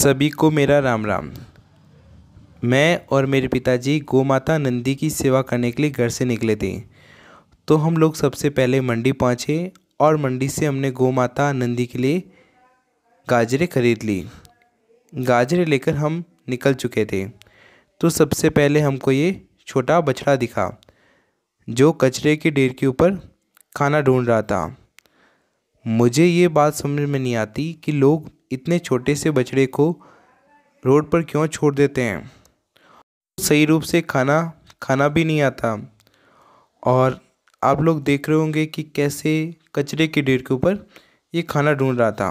सभी को मेरा राम राम मैं और मेरे पिताजी माता नंदी की सेवा करने के लिए घर से निकले थे तो हम लोग सबसे पहले मंडी पहुँचे और मंडी से हमने माता नंदी के लिए गाजरें खरीद ली गाजरें लेकर हम निकल चुके थे तो सबसे पहले हमको ये छोटा बछड़ा दिखा जो कचरे के ढेर के ऊपर खाना ढूंढ रहा था मुझे ये बात समझ में नहीं आती कि लोग इतने छोटे से बछड़े को रोड पर क्यों छोड़ देते हैं सही रूप से खाना खाना भी नहीं आता और आप लोग देख रहे होंगे कि कैसे कचरे के ढेर के ऊपर ये खाना ढूंढ रहा था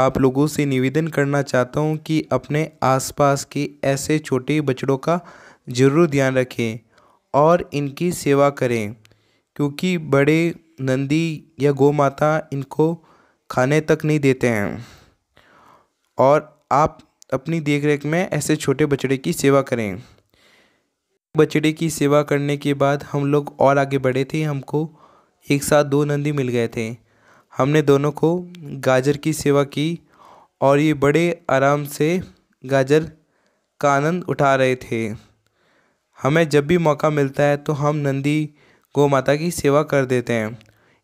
आप लोगों से निवेदन करना चाहता हूँ कि अपने आसपास के ऐसे छोटे बछड़ों का ज़रूर ध्यान रखें और इनकी सेवा करें क्योंकि बड़े नंदी या गौ माता इनको खाने तक नहीं देते हैं और आप अपनी देखरेख में ऐसे छोटे बछड़े की सेवा करें बछड़े की सेवा करने के बाद हम लोग और आगे बढ़े थे हमको एक साथ दो नंदी मिल गए थे हमने दोनों को गाजर की सेवा की और ये बड़े आराम से गाजर का आनंद उठा रहे थे हमें जब भी मौका मिलता है तो हम नंदी गौ माता की सेवा कर देते हैं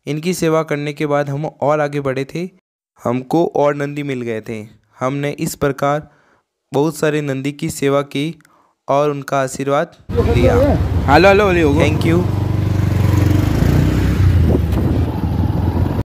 इनकी सेवा करने के बाद हम और आगे बढ़े थे हमको और नंदी मिल गए थे हमने इस प्रकार बहुत सारे नंदी की सेवा की और उनका आशीर्वाद लिया हेलो हेलो थैंक यू